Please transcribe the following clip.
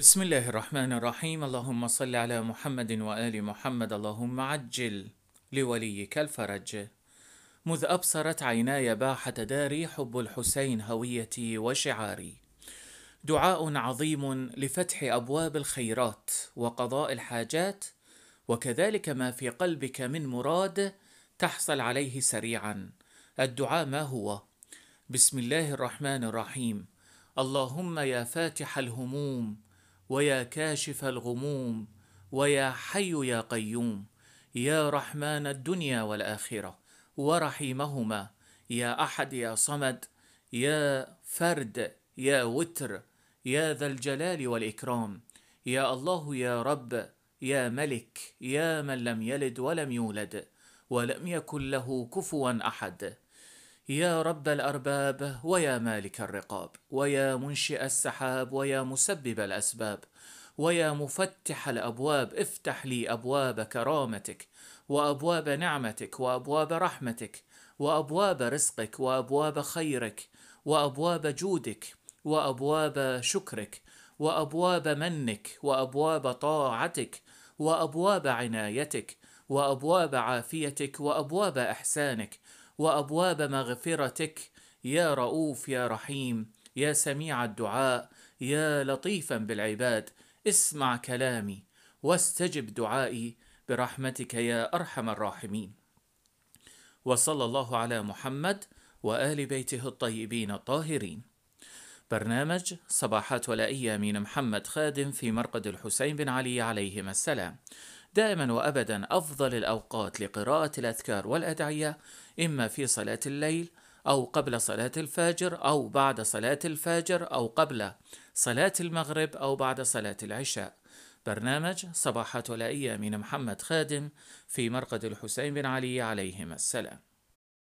بسم الله الرحمن الرحيم اللهم صل على محمد وآل محمد اللهم عجل لوليك الفرج مذ أبصرت عيناي باحة داري حب الحسين هويتي وشعاري دعاء عظيم لفتح أبواب الخيرات وقضاء الحاجات وكذلك ما في قلبك من مراد تحصل عليه سريعا الدعاء ما هو بسم الله الرحمن الرحيم اللهم يا فاتح الهموم ويا كاشف الغموم ويا حي يا قيوم يا رحمن الدنيا والاخره ورحيمهما يا احد يا صمد يا فرد يا وتر يا ذا الجلال والاكرام يا الله يا رب يا ملك يا من لم يلد ولم يولد ولم يكن له كفوا احد يا رب الارباب ويا مالك الرقاب ويا منشئ السحاب ويا مسبب الاسباب ويا مفتح الابواب افتح لي ابواب كرامتك وابواب نعمتك وابواب رحمتك وابواب رزقك وابواب خيرك وابواب جودك وابواب شكرك وابواب منك وابواب طاعتك وابواب عنايتك وابواب عافيتك وابواب احسانك وابواب مغفرتك يا رؤوف يا رحيم يا سميع الدعاء يا لطيفا بالعباد اسمع كلامي واستجب دعائي برحمتك يا ارحم الراحمين وصلى الله على محمد وال بيته الطيبين الطاهرين برنامج صباحات ولائية من محمد خادم في مرقد الحسين بن علي عليهما السلام دائما وابدا افضل الاوقات لقراءه الاذكار والادعيه اما في صلاه الليل او قبل صلاه الفجر او بعد صلاه الفجر او قبل صلاه المغرب او بعد صلاه العشاء برنامج صباحات ولائيه من محمد خادم في مرقد الحسين بن علي عليهما السلام